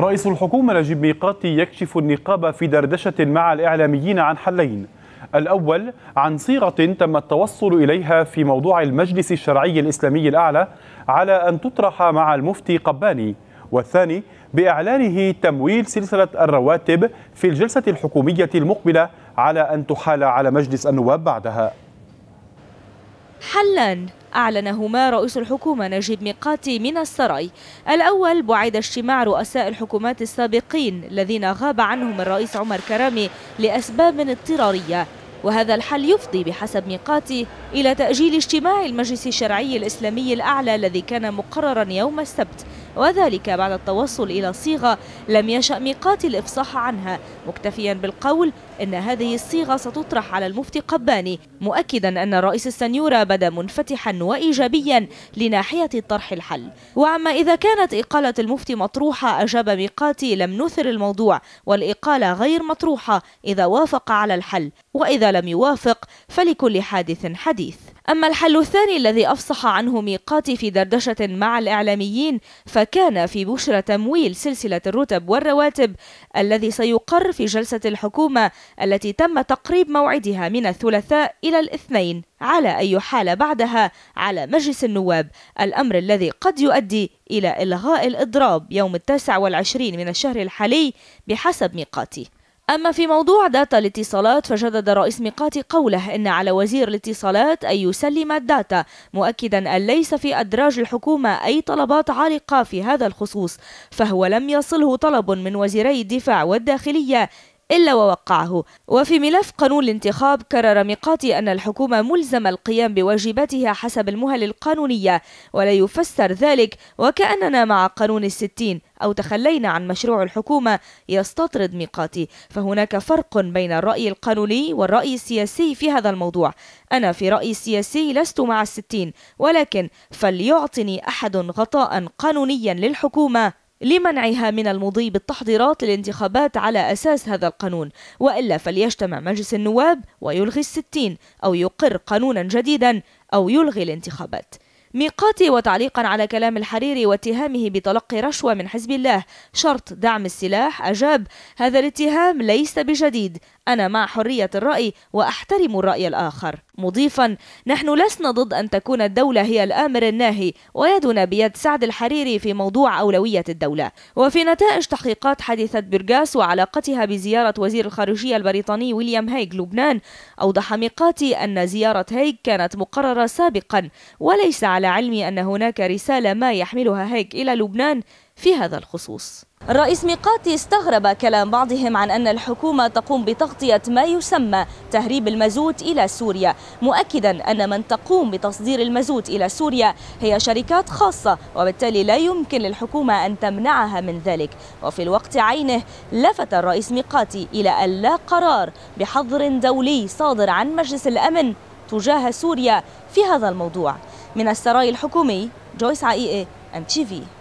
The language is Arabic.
رئيس الحكومة نجيب ميقاتي يكشف النقاب في دردشة مع الإعلاميين عن حلين الأول عن صيغة تم التوصل إليها في موضوع المجلس الشرعي الإسلامي الأعلى على أن تطرح مع المفتي قباني والثاني بإعلانه تمويل سلسلة الرواتب في الجلسة الحكومية المقبلة على أن تحال على مجلس النواب بعدها حلا أعلنهما رئيس الحكومة نجيب ميقاتي من السراي الأول بعد اجتماع رؤساء الحكومات السابقين الذين غاب عنهم الرئيس عمر كرامي لأسباب اضطرارية وهذا الحل يفضي بحسب ميقاتي إلى تأجيل اجتماع المجلس الشرعي الإسلامي الأعلى الذي كان مقررا يوم السبت وذلك بعد التوصل إلى صيغة لم يشأ ميقات الإفصاح عنها مكتفيا بالقول إن هذه الصيغة ستطرح على المفتي قباني مؤكدا أن الرئيس السنيورة بدا منفتحا وإيجابيا لناحية طرح الحل وعما إذا كانت إقالة المفتي مطروحة أجاب ميقاتي لم نثر الموضوع والإقالة غير مطروحة إذا وافق على الحل وإذا لم يوافق فلكل حادث حديث أما الحل الثاني الذي أفصح عنه ميقاتي في دردشة مع الإعلاميين فكان في بشرى تمويل سلسلة الرتب والرواتب الذي سيقر في جلسة الحكومة التي تم تقريب موعدها من الثلاثاء إلى الاثنين على أي حال بعدها على مجلس النواب الأمر الذي قد يؤدي إلى إلغاء الإضراب يوم التاسع والعشرين من الشهر الحالي بحسب ميقاتي أما في موضوع داتا الاتصالات فجدد رئيس ميقات قوله إن على وزير الاتصالات أن يسلم الداتا مؤكدا أن ليس في أدراج الحكومة أي طلبات عالقة في هذا الخصوص فهو لم يصله طلب من وزيري الدفاع والداخلية إلا ووقعه وفي ملف قانون الانتخاب كرر ميقاتي أن الحكومة ملزمة القيام بواجباتها حسب المهل القانونية ولا يفسر ذلك وكأننا مع قانون الستين أو تخلينا عن مشروع الحكومة يستطرد ميقاتي فهناك فرق بين الرأي القانوني والرأي السياسي في هذا الموضوع أنا في رأيي السياسي لست مع الستين ولكن فليعطني أحد غطاء قانونيا للحكومة لمنعها من المضي بالتحضيرات للانتخابات على أساس هذا القانون وإلا فليجتمع مجلس النواب ويلغي الستين أو يقر قانونا جديدا أو يلغي الانتخابات ميقاتي وتعليقا على كلام الحريري واتهامه بتلقي رشوة من حزب الله شرط دعم السلاح أجاب هذا الاتهام ليس بجديد أنا مع حرية الرأي وأحترم الرأي الآخر مضيفا نحن لسنا ضد أن تكون الدولة هي الآمر الناهي ويدنا بيد سعد الحريري في موضوع أولوية الدولة وفي نتائج تحقيقات حادثة برغاس وعلاقتها بزيارة وزير الخارجية البريطاني ويليام هيج لبنان أوضح ميقاتي أن زيارة هيج كانت مقررة سابقا وليس على علمي أن هناك رسالة ما يحملها هيج إلى لبنان في هذا الخصوص الرئيس ميقاتي استغرب كلام بعضهم عن أن الحكومة تقوم بتغطية ما يسمى تهريب المازوت إلى سوريا مؤكدا أن من تقوم بتصدير المازوت إلى سوريا هي شركات خاصة وبالتالي لا يمكن للحكومة أن تمنعها من ذلك وفي الوقت عينه لفت الرئيس ميقاتي إلى أن لا قرار بحظر دولي صادر عن مجلس الأمن تجاه سوريا في هذا الموضوع من السراي الحكومي جويس عائئة ام تي في